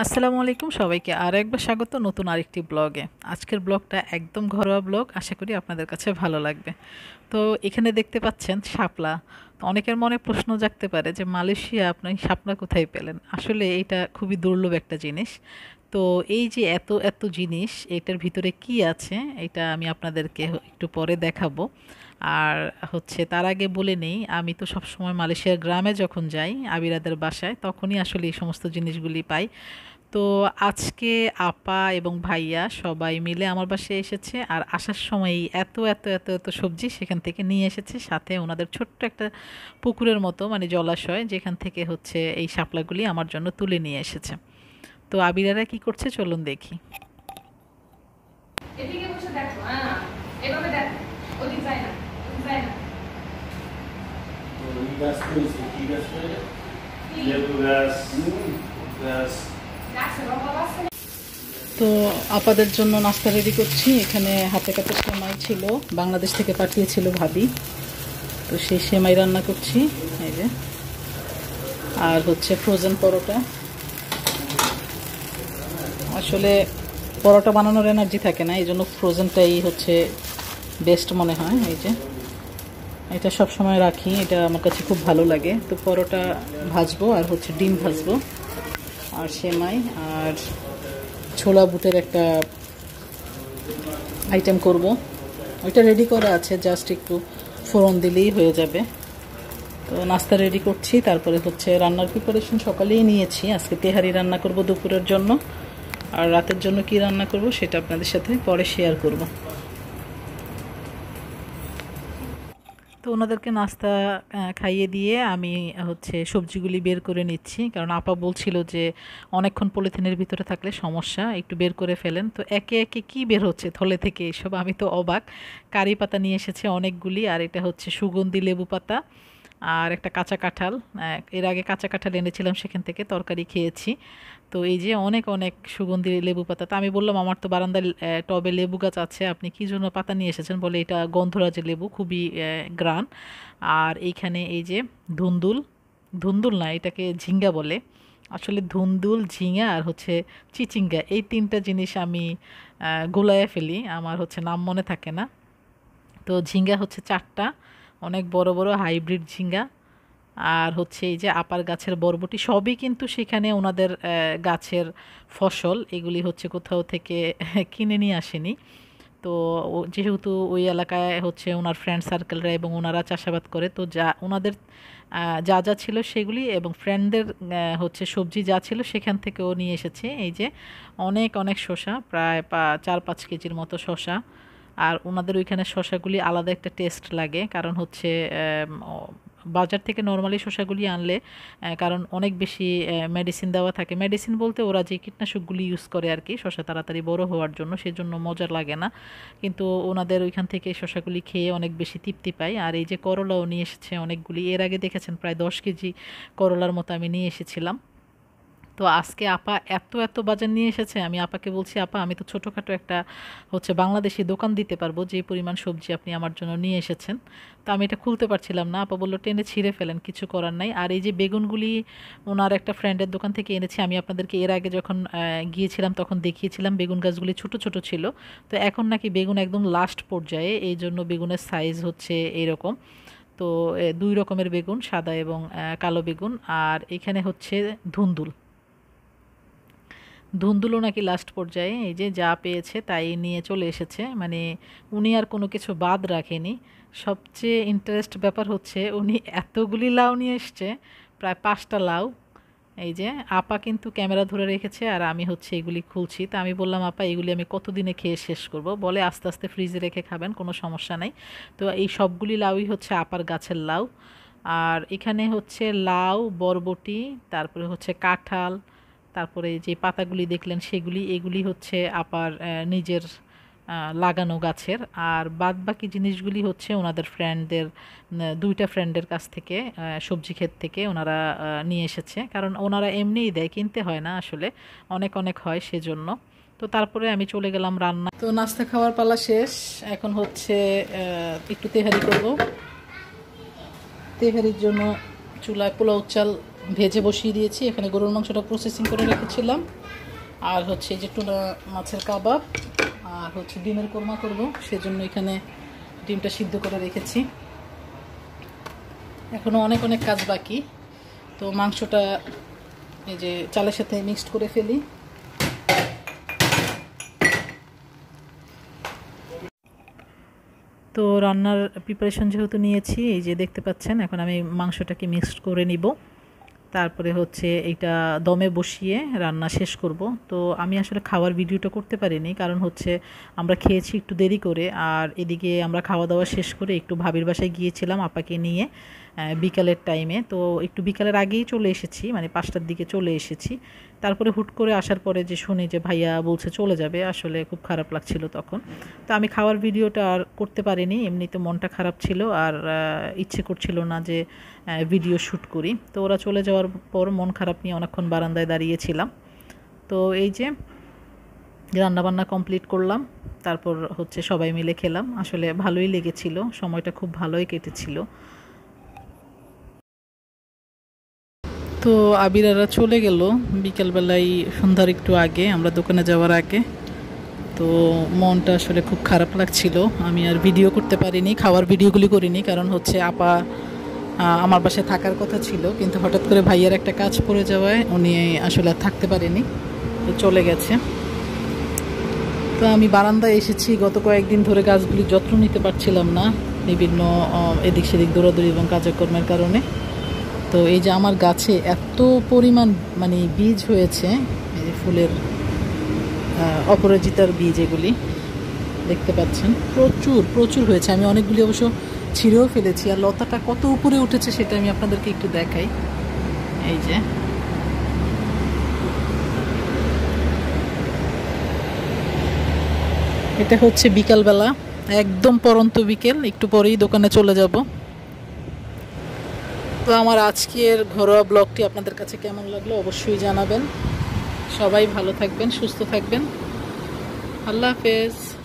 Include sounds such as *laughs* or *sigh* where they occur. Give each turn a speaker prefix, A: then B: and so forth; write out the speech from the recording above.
A: আসসালামু আলাইকুম সবাইকে আর একবার স্বাগত নতুন আরেকটি ব্লগে আজকের ব্লগটা একদম ঘরোয়া ব্লগ আশা করি আপনাদের কাছে ভালো লাগবে তো এখানে দেখতে পাচ্ছেন শাপলা তো অনেকের মনে প্রশ্ন জাগতে পারে যে মালয়েশিয়া আপনি শাপলা কোথায় পেলেন আসলে এটা খুবই দুর্লভ একটা জিনিস তো এই যে এত এত জিনিস এটার ভিতরে কি আছে এটা আমি আপনাদেরকে একটু পরে দেখাবো আর হচ্ছে তার আগে বলে নেই আমি তো সব সময় মালয়েশিয়ার গ্রামে যখন যাই আবিরাদের বাসায় তখনই আসলে এই সমস্ত জিনিসগুলি পাই তো আজকে আপা এবং ভাইয়া সবাই মিলে আমার বাসায় এসেছে আর আসার সময় এত এত এত এত সবজি সেখান থেকে নিয়ে এসেছে সাথে ওনাদের ছোট্ট একটা পুকুরের মতো মানে জলাশয় যেখান থেকে হচ্ছে এই শাপলাগুলি আমার জন্য তুলে নিয়ে এসেছে তো আবিরারা কি করছে চলুন দেখি তো আপাদের জন্য নাস্তা রেডি করছি এখানে হাতে কাতে সেমাই ছিল বাংলাদেশ থেকে পাঠিয়েছিল ভাবি তো সেই সেমাই রান্না করছি এই যে আর হচ্ছে ফ্রোজেন পরোটা আসলে পরোটা বানানোর এনার্জি থাকে না এই জন্য ফ্রোজেনটাই হচ্ছে বেস্ট মনে হয় এই যে এটা সব সময় রাখি এটা আমার কাছে খুব ভালো লাগে তো পরোটা ভাজবো আর হচ্ছে ডিম ভাজবো আর সেমাই আর ছোলা বুটের একটা আইটেম করব ওইটা রেডি করা আছে জাস্ট একটু ফোড়ন দিলেই হয়ে যাবে তো নাস্তা রেডি করছি তারপরে হচ্ছে রান্নার প্রিপারেশন সকালেই নিয়েছি আজকে তেহারি রান্না করব দুপুরের জন্য আর রাতের জন্য কি রান্না করব সেটা আপনাদের সাথে পরে শেয়ার করব তো ওনাদেরকে নাস্তা খাইয়ে দিয়ে আমি হচ্ছে সবজিগুলি বের করে নিচ্ছি কারণ আপা বলছিল যে অনেকক্ষণ পলিথিনের ভিতরে থাকলে সমস্যা একটু বের করে ফেলেন তো একে একে কি বের হচ্ছে থলে থেকে এসব আমি তো অবাক কারি পাতা নিয়ে এসেছে অনেকগুলি আর এটা হচ্ছে সুগন্ধি লেবু পাতা আর একটা কাঁচা কাঁঠাল এর আগে কাঁচা কাঁঠাল এনেছিলাম সেখান থেকে তরকারি খেয়েছি তো এই যে অনেক অনেক সুগন্ধি লেবু পাতা তা আমি বললাম আমার তো বারান্দায় টবে লেবু গাছ আছে আপনি কী জন্য পাতা নিয়ে এসেছেন বলে এটা গন্ধরাজের লেবু খুবই গ্রান আর এইখানে এই যে ধুন্দুল ধুন্দুল না এটাকে ঝিঙ্গা বলে আসলে ধুন্দুল ঝিঙা আর হচ্ছে চিচিঙ্গা এই তিনটা জিনিস আমি গোলায় ফেলি আমার হচ্ছে নাম মনে থাকে না তো ঝিঙ্গা হচ্ছে চারটা অনেক বড় বড় হাইব্রিড ঝিঙ্গা আর হচ্ছে এই যে আপার গাছের বরবটি সবই কিন্তু সেখানে ওনাদের গাছের ফসল এগুলি হচ্ছে কোথাও থেকে *laughs* কিনে নিয়ে আসেনি তো যেহেতু ওই এলাকায় হচ্ছে ওনার ফ্রেন্ড সার্কেলরা এবং ওনারা চাষাবাদ করে তো যা ওনাদের যা যা ছিল সেগুলি এবং ফ্রেন্ডদের হচ্ছে সবজি যা ছিল সেখান থেকেও নিয়ে এসেছে এই যে অনেক অনেক শশা প্রায় চার পাঁচ কেজির মতো শসা আর ওনাদের ওইখানে শশাগুলি আলাদা একটা টেস্ট লাগে কারণ হচ্ছে বাজার থেকে নর্মালি শসাগুলি আনলে কারণ অনেক বেশি মেডিসিন দেওয়া থাকে মেডিসিন বলতে ওরা যে কীটনাশকগুলি ইউজ করে আর কি শসা তাড়াতাড়ি বড় হওয়ার জন্য সেজন্য মজা লাগে না কিন্তু ওনাদের ওইখান থেকে শসাগুলি খেয়ে অনেক বেশি তৃপ্তি পাই আর এই যে করলাও নিয়ে এসেছে অনেকগুলি এর আগে দেখেছেন প্রায় দশ কেজি করলার মতো আমি নিয়ে এসেছিলাম তো আজকে আপা এত এত বাজার নিয়ে এসেছে আমি আপাকে বলছি আপা আমি তো ছোটোখাটো একটা হচ্ছে বাংলাদেশি দোকান দিতে পারবো যে পরিমাণ সবজি আপনি আমার জন্য নিয়ে এসেছেন তো আমি এটা খুলতে পারছিলাম না আপা বললো টেনে ছিঁড়ে ফেলেন কিছু করার নাই আর এই যে বেগুনগুলি ওনার একটা ফ্রেন্ডের দোকান থেকে এনেছি আমি আপনাদেরকে এর আগে যখন গিয়েছিলাম তখন দেখিয়েছিলাম বেগুন গাছগুলি ছোট ছোট ছিল তো এখন নাকি বেগুন একদম লাস্ট পর্যায়ে এই জন্য বেগুনের সাইজ হচ্ছে এরকম তো দুই রকমের বেগুন সাদা এবং কালো বেগুন আর এখানে হচ্ছে ধুন্দুল ধুন্দুলো নাকি লাস্ট পর্যায়ে এই যে যা পেয়েছে তাই নিয়ে চলে এসেছে মানে উনি আর কোনো কিছু বাদ রাখেনি সবচেয়ে ইন্টারেস্ট ব্যাপার হচ্ছে উনি এতগুলি লাউ নিয়ে এসছে প্রায় পাঁচটা লাউ এই যে আপা কিন্তু ক্যামেরা ধরে রেখেছে আর আমি হচ্ছে এগুলি খুলছি তা আমি বললাম আপা এগুলি আমি কতদিনে খেয়ে শেষ করব বলে আস্তে আস্তে ফ্রিজে রেখে খাবেন কোনো সমস্যা নাই তো এই সবগুলি লাউই হচ্ছে আপার গাছের লাউ আর এখানে হচ্ছে লাউ বরবটি তারপরে হচ্ছে কাঁঠাল তারপরে যে পাতাগুলি দেখলেন সেগুলি এগুলি হচ্ছে আপার নিজের লাগানো গাছের আর বাদ বাকি জিনিসগুলি হচ্ছে ওনাদের ফ্রেন্ডদের দুইটা ফ্রেন্ডের কাছ থেকে সবজি ক্ষেত থেকে ওনারা নিয়ে এসেছে কারণ ওনারা এমনিই দেয় কিনতে হয় না আসলে অনেক অনেক হয় সেজন্য তো তারপরে আমি চলে গেলাম রান্না তো নাস্তা খাওয়ার পালা শেষ এখন হচ্ছে একটু তেহারি করব তেহারির জন্য চুলায় পোলাও চাল ভেজে বসিয়ে দিয়েছি এখানে গরুর মাংসটা প্রসেসিং করে রেখেছিলাম আর হচ্ছে যে টুনা মাছের কাবাব আর হচ্ছে ডিমের কোরমা করব সেজন্য এখানে ডিমটা সিদ্ধ করে রেখেছি এখনও অনেক অনেক কাজ বাকি তো মাংসটা এই যে চালের সাথে মিক্সড করে ফেলি তো রান্নার প্রিপারেশন যেহেতু নিয়েছি এই যে দেখতে পাচ্ছেন এখন আমি মাংসটাকে মিক্সড করে নিব তারপরে হচ্ছে এটা দমে বসিয়ে রান্না শেষ করব তো আমি আসলে খাওয়ার ভিডিওটা করতে পারিনি কারণ হচ্ছে আমরা খেয়েছি একটু দেরি করে আর এদিকে আমরা খাওয়া দাওয়া শেষ করে একটু ভাবির বাসায় গিয়েছিলাম আপাকে নিয়ে বিকালের টাইমে তো একটু বিকালের আগেই চলে এসেছি মানে পাঁচটার দিকে চলে এসেছি তারপরে হুট করে আসার পরে যে শুনি যে ভাইয়া বলছে চলে যাবে আসলে খুব খারাপ লাগছিল তখন তো আমি খাওয়ার ভিডিওটা আর করতে পারিনি এমনি তো মনটা খারাপ ছিল আর ইচ্ছে করছিল না যে ভিডিও শ্যুট করি তো ওরা চলে যাওয়ার পর মন খারাপ নিয়ে অনেকক্ষণ বারান্দায় দাঁড়িয়েছিলাম তো এই যে রান্নাবান্না কমপ্লিট করলাম তারপর হচ্ছে সবাই মিলে খেলাম আসলে ভালোই লেগেছিল সময়টা খুব ভালোই কেটেছিল তো আবিরারা চলে গেল বিকেলবেলায় সন্ধ্যার একটু আগে আমরা দোকানে যাওয়ার আগে তো মনটা আসলে খুব খারাপ লাগছিল আমি আর ভিডিও করতে পারিনি খাওয়ার ভিডিওগুলি করিনি কারণ হচ্ছে আপা আমার বাসায় থাকার কথা ছিল কিন্তু হঠাৎ করে ভাইয়ার একটা কাজ পড়ে যাওয়ায় উনি আসলে আর থাকতে পারেনি তো চলে গেছে তো আমি বারান্দায় এসেছি গত কয়েকদিন ধরে গাছগুলি যত্ন নিতে পারছিলাম না বিভিন্ন এদিক সেদিক দৌড়াদৌড়ি এবং কাজকর্মের কারণে তো এই যে আমার গাছে এত পরিমাণ মানে বীজ হয়েছে ফুলের অপরাজিতার বীজ এগুলি দেখতে পাচ্ছেন প্রচুর প্রচুর হয়েছে আমি অনেকগুলি অবশ্য ছিঁড়েও ফেলেছি আর লতাটা কত উপরে উঠেছে সেটা আমি আপনাদেরকে একটু দেখাই এই যে এটা হচ্ছে বিকালবেলা একদম পরন্ত বিকেল একটু পরেই দোকানে চলে যাব তো আমার আজকের ঘরোয়া ব্লগটি আপনাদের কাছে কেমন লাগলো অবশ্যই জানাবেন সবাই ভালো থাকবেন সুস্থ থাকবেন আল্লাহ হাফেজ